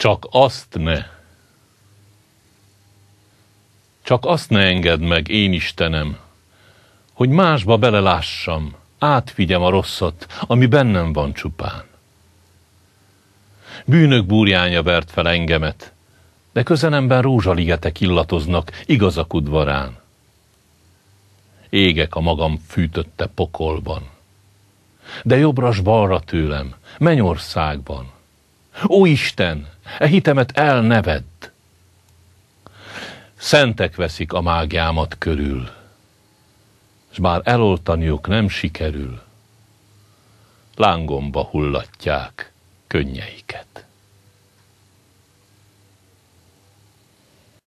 Csak azt ne. Csak azt ne engedd meg, én Istenem, hogy másba belelássam, átfigyem a rosszat, ami bennem van csupán. Bűnök búrjánya vert fel engemet, de közelemben rózsaligetek illatoznak igazak udvarán. Égek a magam fűtötte pokolban. De jobbra s balra tőlem, mennyországban. Ó Isten, e hitemet elnevedd! Szentek veszik a mágiámat körül, és bár eloltaniuk nem sikerül, lángomba hullatják könnyeiket.